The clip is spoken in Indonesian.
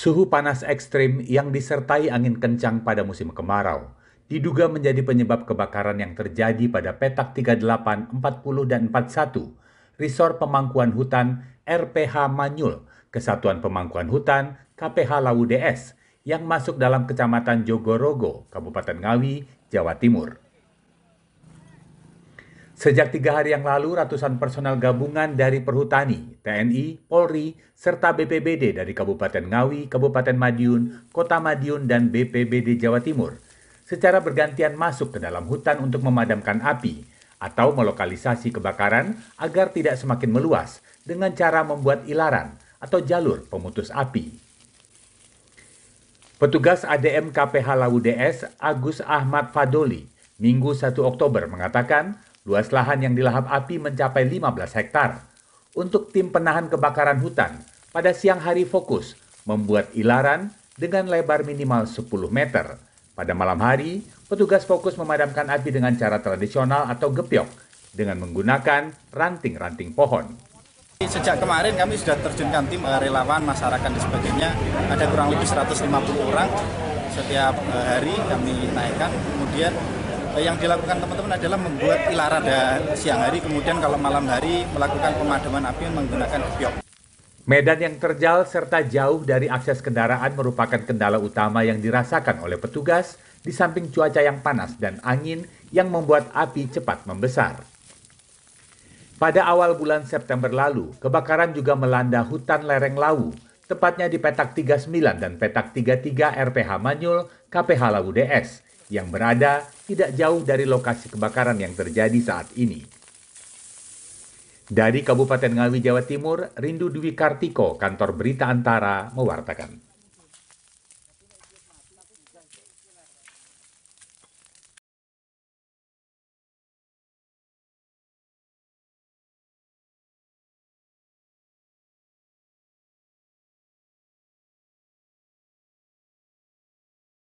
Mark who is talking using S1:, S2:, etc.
S1: Suhu panas ekstrim yang disertai angin kencang pada musim kemarau diduga menjadi penyebab kebakaran yang terjadi pada petak 38, 40, dan 41 Resort Pemangkuan Hutan RPH Manyul, Kesatuan Pemangkuan Hutan KPH Laudes yang masuk dalam Kecamatan Jogorogo, Kabupaten Ngawi, Jawa Timur. Sejak tiga hari yang lalu, ratusan personel gabungan dari Perhutani, TNI, Polri, serta BPBD dari Kabupaten Ngawi, Kabupaten Madiun, Kota Madiun, dan BPBD Jawa Timur secara bergantian masuk ke dalam hutan untuk memadamkan api atau melokalisasi kebakaran agar tidak semakin meluas dengan cara membuat ilaran atau jalur pemutus api. Petugas ADM KPH Lawu DS Agus Ahmad Fadoli Minggu 1 Oktober mengatakan Luas lahan yang dilahap api mencapai 15 hektar. Untuk tim penahan kebakaran hutan, pada siang hari fokus membuat ilaran dengan lebar minimal 10 meter. Pada malam hari, petugas fokus memadamkan api dengan cara tradisional atau gepyok dengan menggunakan ranting-ranting pohon.
S2: Sejak kemarin kami sudah terjunkan tim eh, relawan, masyarakat dan sebagainya. Ada kurang lebih 150 orang setiap eh, hari kami naikkan. Kemudian Eh, yang dilakukan teman-teman adalah membuat ilara siang hari, kemudian kalau malam hari melakukan pemadaman api menggunakan kiok.
S1: Medan yang terjal serta jauh dari akses kendaraan merupakan kendala utama yang dirasakan oleh petugas di samping cuaca yang panas dan angin yang membuat api cepat membesar. Pada awal bulan September lalu, kebakaran juga melanda hutan lereng Lawu, tepatnya di petak 39 dan petak 33 RPH Manyul, KPH Lawu DS, yang berada tidak jauh dari lokasi kebakaran yang terjadi saat ini. Dari Kabupaten Ngawi, Jawa Timur, Rindu Dwi Kartiko, kantor berita antara, mewartakan.